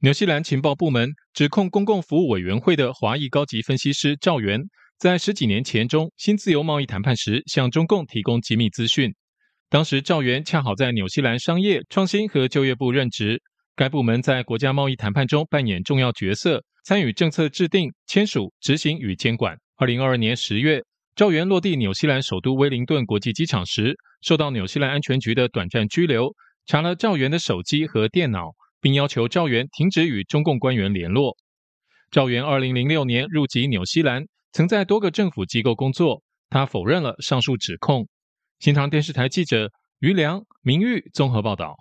纽西兰情报部门指控公共服务委员会的华裔高级分析师赵元，在十几年前中新自由贸易谈判时向中共提供机密资讯。当时赵元恰好在纽西兰商业、创新和就业部任职，该部门在国家贸易谈判中扮演重要角色，参与政策制定、签署、执行与监管。二零二二年十月，赵元落地纽西兰首都威灵顿国际机场时，受到纽西兰安全局的短暂拘留，查了赵元的手机和电脑。并要求赵源停止与中共官员联络。赵源二零零六年入籍纽西兰，曾在多个政府机构工作。他否认了上述指控。新唐电视台记者余良明玉综合报道。